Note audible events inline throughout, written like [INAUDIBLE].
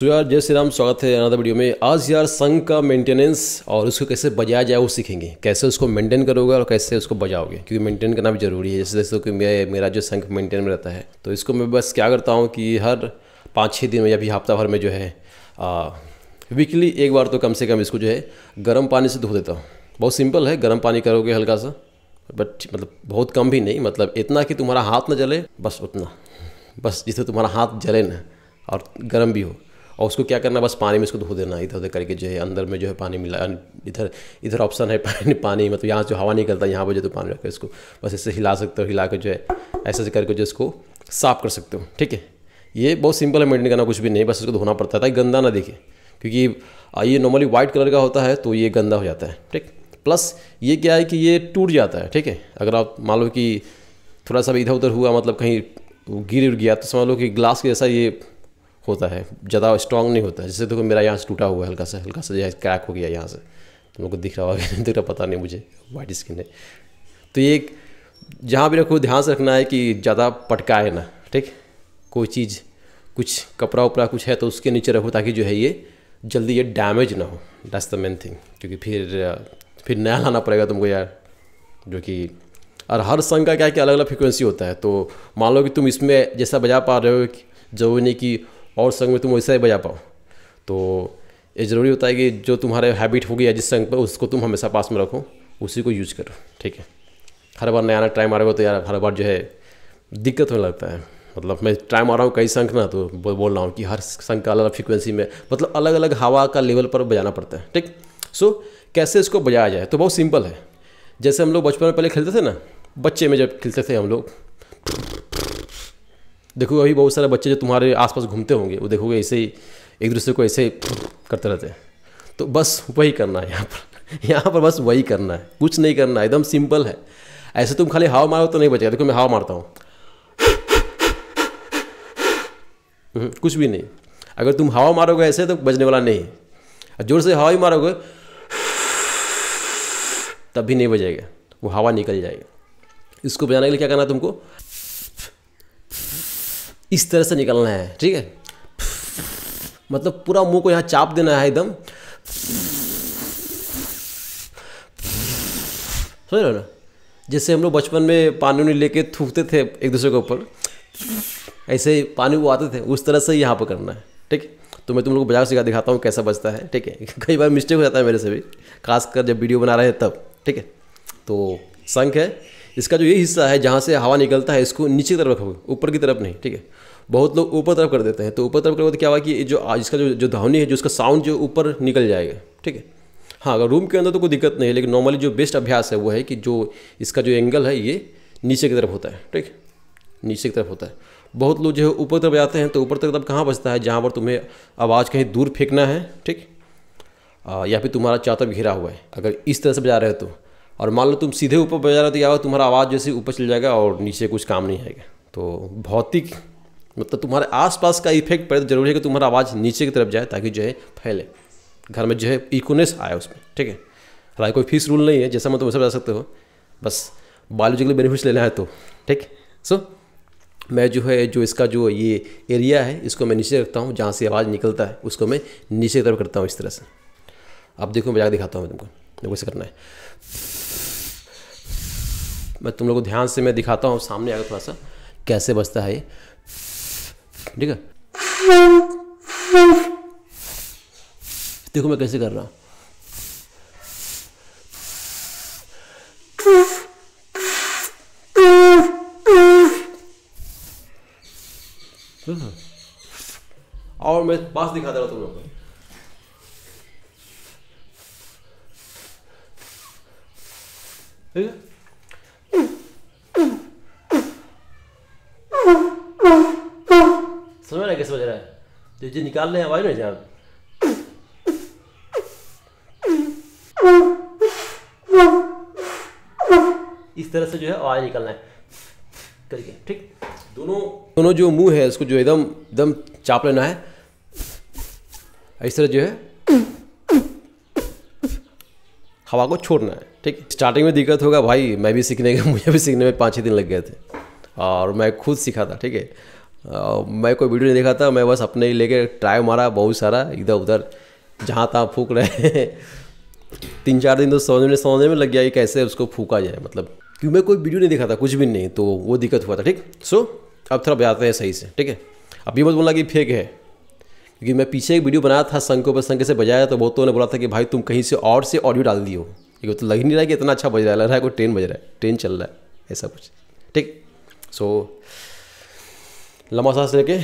तो यार जय श्री राम स्वागत है अनदर वीडियो में आज यार संघ का मेंटेनेंस और उसको कैसे बजाया जाए वो सीखेंगे कैसे उसको मेंटेन करोगे और कैसे उसको बजाओगे क्योंकि मेंटेन करना भी जरूरी है जैसे जैसे कि मैं मेरा जो संघ मेंटेन में रहता है तो इसको मैं बस क्या करता हूँ कि हर पाँच छः दिन में या भी हफ्ता भर में जो है वीकली एक बार तो कम से कम इसको जो है गर्म पानी से धो देता हूँ बहुत सिंपल है गर्म पानी करोगे हल्का सा बट मतलब बहुत कम भी नहीं मतलब इतना कि तुम्हारा हाथ ना जले बस उतना बस जिससे तुम्हारा हाथ जले ना और गर्म भी हो और उसको क्या करना बस पानी में इसको धो देना इधर उधर करके जो है अंदर में जो है पानी मिला इधर इधर ऑप्शन है पानी पानी मतलब यहाँ जो हवा निकलता है यहाँ पर जो तो पानी रखकर इसको बस ऐसे हिला सकते हो हिला कर जो है ऐसे ऐसे करके जो इसको साफ़ कर सकते हो ठीक है ये बहुत सिंपल है मेंटेन करना कुछ भी नहीं बस इसको धोना पड़ता था गंदा ना देखे क्योंकि ये नॉर्मली वाइट कलर का होता है तो ये गंदा हो जाता है ठीक प्लस ये क्या है कि ये टूट जाता है ठीक है अगर आप मान लो कि थोड़ा सा भी इधर उधर हुआ मतलब कहीं गिर उड़ गया तो समझ लो कि ग्लास के जैसा ये होता है ज़्यादा स्ट्रॉन्ग नहीं होता है जैसे देखो मेरा यहाँ से टूटा हुआ है हल्का सा हल्का सा जो है क्रैक हो गया यहाँ से तुम लोग को दिख रहा होगा दिख [LAUGHS] रहा पता नहीं मुझे वाइट स्किन है तो ये जहाँ भी रखो ध्यान से रखना है कि ज़्यादा पटकाए ना ठीक कोई चीज़ कुछ कपड़ा उपड़ा कुछ है तो उसके नीचे रखो ताकि जो है ये जल्दी ये डैमेज ना हो दैट्स द मेन थिंग क्योंकि फिर फिर नया लाना पड़ेगा तुमको यार जो कि और हर संग का क्या है कि अलग अलग फ्रिक्वेंसी होता है तो मान लो कि तुम इसमें जैसा बजा पा रहे हो जो नहीं कि और संग में तुम वैसा ही बजा पाओ तो ये ज़रूरी होता है कि जो तुम्हारे हैबिट हो गया जिस संग पर उसको तुम हमेशा पास में रखो उसी को यूज करो ठीक है हर बार नया नया टाइम आ रहा हो तो यार हर बार जो है दिक्कत होने लगता है मतलब मैं ट्राई मार रहा हूँ कई संख ना तो बोल रहा हूँ कि हर संख का अलग अलग फ्रिक्वेंसी में मतलब अलग अलग हवा का लेवल पर बजाना पड़ता है ठीक सो so, कैसे इसको बजाया जाए तो बहुत सिंपल है जैसे हम लोग बचपन में पहले खेलते थे ना बच्चे में जब खेलते थे हम लोग देखो अभी बहुत सारे बच्चे जो तुम्हारे आसपास घूमते होंगे वो देखोगे ऐसे ही एक दूसरे को ऐसे करते रहते हैं तो बस वही करना है यहाँ पर [LAUGHS] यहाँ पर बस वही करना है कुछ नहीं करना है एकदम सिंपल है ऐसे तुम खाली हवा मारो तो नहीं बचेगा देखो मैं हवा मारता हूँ हम्म, कुछ भी नहीं अगर तुम हवा मारोगे ऐसे तो बजने वाला नहीं जोर से हवा ही मारोगे तब भी नहीं बजेगा वो हवा निकल जाएगा इसको बजाने के लिए क्या करना तुमको इस तरह से निकलना है ठीक है मतलब पूरा मुंह को यहाँ चाप देना है एकदम समझ रहे हो ना जैसे हम लोग बचपन में पानी उनी लेके थूकते थे एक दूसरे के ऊपर ऐसे ही पानी वो आते थे उस तरह से यहाँ पर करना है ठीक है तो मैं तुम लोग को बजा सिखा दिखाता हूँ कैसा बजता है ठीक है [LAUGHS] कई बार मिस्टेक हो जाता है मेरे से भी खासकर जब वीडियो बना रहे हैं तब ठीक है तो शंख है इसका जो ये हिस्सा है जहाँ से हवा निकलता है इसको नीचे की तरफ रखोगे ऊपर की तरफ नहीं ठीक है बहुत लोग ऊपर तरफ कर देते हैं तो ऊपर तरफ करने क्या हुआ कि जो इसका जो जो धावनी है जो उसका साउंड जो ऊपर निकल जाएगा ठीक है हाँ अगर रूम के अंदर तो कोई दिक्कत नहीं है लेकिन नॉर्मली जो बेस्ट अभ्यास है वो है कि जो इसका जो एंगल है ये नीचे की तरफ होता है ठीक नीचे की तरफ होता है बहुत लोग जो है ऊपर तरफ जाते हैं तो ऊपर तरफ कहाँ बचता है जहाँ पर तुम्हें आवाज़ कहीं दूर फेंकना है ठीक या फिर तुम्हारा चातर घिरा हुआ है अगर इस तरह से बजा रहे हो तो और मान लो तुम सीधे ऊपर बजा रहे हो तो या तुम्हारा आवाज़ जैसे ऊपर चल जाएगा और नीचे कुछ काम नहीं आएगा तो भौतिक मतलब तुम्हारे आसपास का इफेक्ट पड़े तो जरूरी है कि तुम्हारा आवाज़ नीचे की तरफ जाए ताकि जो है फैले घर में जो है इकोनेस आए उसमें ठीक है हालांकि कोई फीस रूल नहीं है जैसा मैं तुम वैसे बता सकते हो बस बायोलॉजिकल बेनिफिट्स लेना है तो ठीक सो so, मैं जो है जो इसका जो ये एरिया है इसको मैं नीचे रखता हूँ जहाँ से आवाज़ निकलता है उसको मैं नीचे की तरफ करता हूँ इस तरह से अब देखो मैं जाकर दिखाता हूँ तुमको देखो इसे करना है मैं तुम लोग को ध्यान से मैं दिखाता हूँ सामने आकर थोड़ा सा कैसे बचता है ये ठीक है देखो मैं कैसे कर रहा हूं और मैं पास दिखा दे रहा तुम लोग को ठीक है गैस वगैरह है तो जो निकाल रहे हैं आवाज़ नहीं जनाब इस तरह से जो है आवाज़ निकालना है करके ठीक दोनों दोनों जो मुंह है उसको जो एकदम एकदम चाप लेना है इस तरह जो है हवा को छोड़ना है ठीक स्टार्टिंग में दिक्कत होगा भाई मैं भी सीखने के मुझे भी सीखने में पाँच ही दिन लग गए थे और मैं खुद सीखा था ठीक है मैं कोई वीडियो नहीं देखा था मैं बस अपने ही लेके ट्राई मारा बहुत सारा इधर उधर जहाँ तहाँ फूक रहे हैं तीन चार दिन तो समझने समझने में लग गया कि कैसे उसको फूका जाए मतलब क्यों मैं कोई वीडियो नहीं देखा था कुछ भी नहीं तो वो दिक्कत हुआ था ठीक सो so, अब थोड़ा बजाते हैं सही से ठीक है अब ये मत बोला कि फेक है क्योंकि मैं पीछे एक वीडियो बनाया था शंख पर शंख से बजाया तो बहुत तो ने बोला था कि भाई तुम कहीं से और से ऑडियो डाल दियो क्योंकि तो लग ही नहीं रहा है कि इतना अच्छा बज रहा है लग रहा है कोई ट्रेन बज रहा है ट्रेन चल रहा है ऐसा कुछ ठीक सो so, लंबा सांस लेके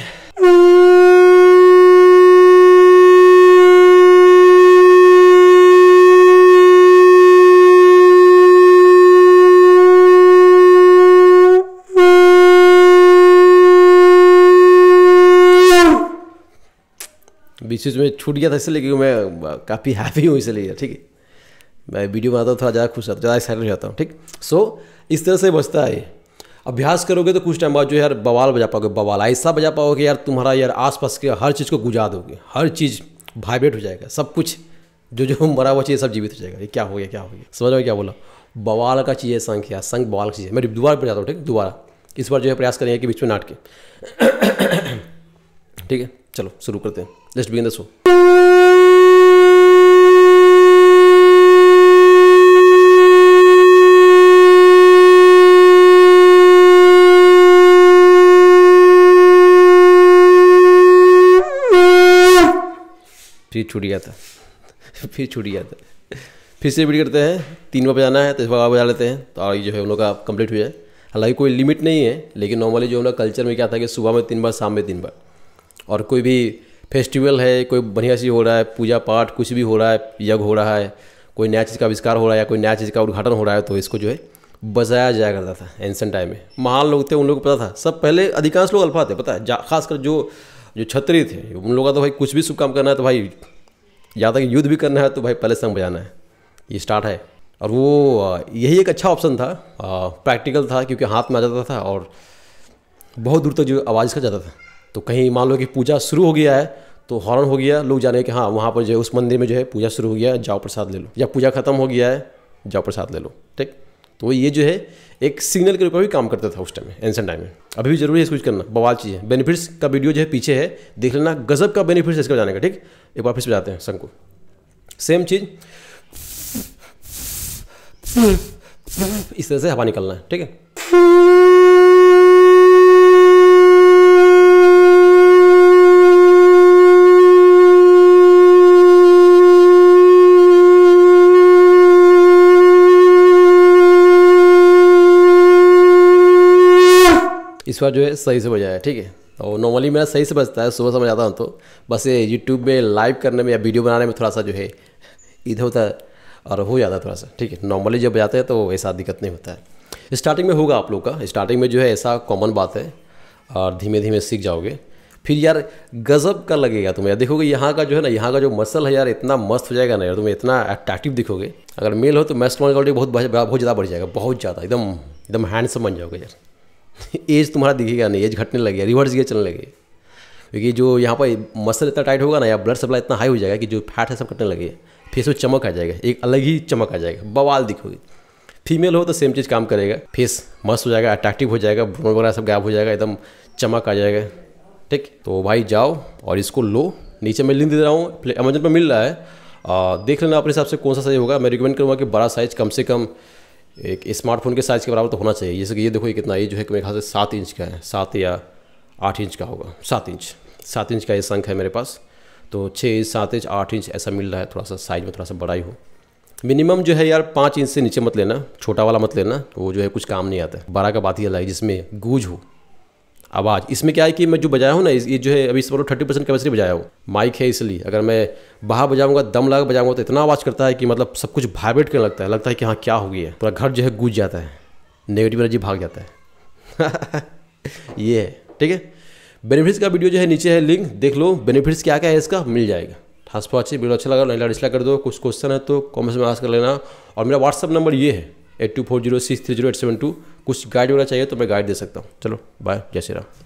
बीच में छूट गया था इसलिए क्योंकि मैं काफ़ी हैप्पी हूँ इसलिए ठीक है मैं वीडियो बनाता हूँ थोड़ा ज़्यादा खुश रहता हूँ ज़्यादा एक्साइटेड हो जाता हूँ ठीक सो so, इस तरह से बचता है अभ्यास करोगे तो कुछ टाइम बाद जो यार बवाल बजा पाओगे बवाल ऐसा बजा पाओगे यार तुम्हारा यार आसपास के हर चीज़ को गुजा दोगे हर चीज़ वाइब्रेट हो जाएगा सब कुछ जो जो मरा हुआ चाहिए सब जीवित हो जाएगा ये क्या हो गया क्या हो गया समझ में क्या बोला बवाल का चीज़ है संख या संख बवाल की चीज़ है मैं दोबारा बजाता जाता हूँ ठीक दोबारा इस बार जो है प्रयास करेंगे कि बीच में नाट के [COUGHS] ठीक है चलो शुरू करते हैं लेट्स बिगिन द शो फिर छूट गया था [LAUGHS] फिर छूट गया था फिर से रिपीट करते हैं तीन बार बजाना है तो इस बार बजा लेते हैं तो और जो है उन लोग का कंप्लीट हो जाए हालांकि कोई लिमिट नहीं है लेकिन नॉर्मली जो है कल्चर में क्या था कि सुबह में तीन बार शाम में तीन बार और कोई भी फेस्टिवल है कोई बढ़िया चीज़ हो रहा है पूजा पाठ कुछ भी हो रहा है यज्ञ हो रहा है कोई नया चीज़ का आविष्कार हो रहा है या कोई नया चीज़ का उद्घाटन हो रहा है तो इसको जो है बजाया जाया करता था एंशन टाइम में महान लोग थे उन लोगों को पता था सब पहले अधिकांश लोग अल्फा थे पता है खासकर जो जो छत्री थे उन लोगों का तो भाई कुछ भी शुभ काम करना है तो भाई यहाँ तक युद्ध भी करना है तो भाई पहले संग बजाना है ये स्टार्ट है और वो यही एक अच्छा ऑप्शन था प्रैक्टिकल था क्योंकि हाथ में आ जाता था और बहुत दूर तक तो जो आवाज़ इसका जाता था तो कहीं मान लो कि पूजा शुरू हो गया है तो हॉर्न हो गया लोग जाने के हाँ वहाँ पर जो है उस मंदिर में जो है पूजा शुरू हो गया है जाओ प्रसाद ले लो या पूजा खत्म हो गया है जाओ प्रसाद ले लो ठीक तो ये जो है एक सिग्नल के रूप में भी काम करता था उस टाइम में एंसन टाइम में अभी भी जरूरी है इसको करना बवाल चीज़ है बेनिफिट्स का वीडियो जो है पीछे है देख लेना गजब का बेनिफिट्स इसका जाने का ठीक एक बार फिर से जाते हैं संघ सेम चीज़ इस तरह से हवा निकलना है ठीक है इस बार जो है सही से बजाया ठीक है और तो नॉर्मली मेरा सही से बजता है सुबह समझ आता हूँ तो बस ये यूट्यूब में लाइव करने में या वीडियो बनाने में थोड़ा सा जो है इधर उधर और हो जाता है थोड़ा सा ठीक है नॉर्मली जब बजाते हैं तो ऐसा दिक्कत नहीं होता है स्टार्टिंग में होगा आप लोग का स्टार्टिंग में जो है ऐसा कॉमन बात है और धीमे धीमे सीख जाओगे फिर यार गज़ब का लगेगा तुम्हें यार देखोगे यहाँ का जो है ना यहाँ का जो मसल है यार इतना मस्त हो जाएगा ना यार तुम्हें इतना अट्रैक्टिव दिखोगे अगर मेल हो तो मैस्टमॉल क्वालिटी बहुत बहुत ज़्यादा बढ़ जाएगा बहुत ज़्यादा एकदम एकदम हैंडसम बन जाओगे यार [LAUGHS] एज तुम्हारा दिखेगा नहीं एज घटने लगे रिवर्स गियर चलने लगे क्योंकि जो यहाँ पर मसल इतना टाइट होगा ना या ब्लड सप्लाई इतना हाई हो जाएगा कि जो फैट है सब कटने लगे फेस में चमक आ जाएगा एक अलग ही चमक आ जाएगा बवाल दिखोगे फीमेल हो तो सेम चीज़ काम करेगा फेस मस्त हो जाएगा अट्रैक्टिव हो जाएगा ब्रोन वगैरह सब गायब हो जाएगा एकदम चमक आ जाएगा ठीक तो भाई जाओ और इसको लो नीचे मैं लिंक दे रहा हूँ अमेजन पर मिल रहा है आ, देख लेना अपने हिसाब से कौन सा सही होगा मैं रिकमेंड करूँगा कि बड़ा साइज़ कम से कम एक स्मार्टफोन के साइज़ के बराबर तो होना चाहिए जैसे कि ये देखो ये कितना ये जो है कि मेरे ख्याल से सात इंच का है सात या आठ इंच का होगा सात इंच सात इंच का ये संख है मेरे पास तो छः इंच सात इंच आठ इंच ऐसा मिल रहा है थोड़ा सा साइज़ में थोड़ा सा बड़ा ही हो मिनिमम जो है यार पाँच इंच से नीचे मत लेना छोटा वाला मत लेना वो जो है कुछ काम नहीं आता है बारह का बात ही अलग है जिसमें गूज हो आवाज़ इसमें क्या है कि मैं जो बजाया हूँ ना ये जो है अभी इस थर्टी परसेंट कैपेसिटी बजाया हूँ माइक है इसलिए अगर मैं बाहर बजाऊँगा दम लगा बजाऊंगा तो इतना आवाज़ करता है कि मतलब सब कुछ वाइब्रेट करने लगता है लगता है कि हाँ क्या हो गया पूरा घर जो है गूंज जाता है नेगेटिव एनर्जी भाग जाता है [LAUGHS] ये है ठीक है बेनिफिट्स का वीडियो जो है नीचे है लिंक देख लो बेनिफिट्स क्या क्या है इसका मिल जाएगा हाँ अच्छी वीडियो अच्छा लगा नहीं डिसलाइक कर दो कुछ क्वेश्चन है तो कॉमेंट्स में आस कर लेना और मेरा व्हाट्सअप नंबर ये है eight two four zero six three zero eight seven two कुछ गाइड वगैरह चाहिए तो मैं गाइड दे सकता हूँ चलो बाय जय श्री राम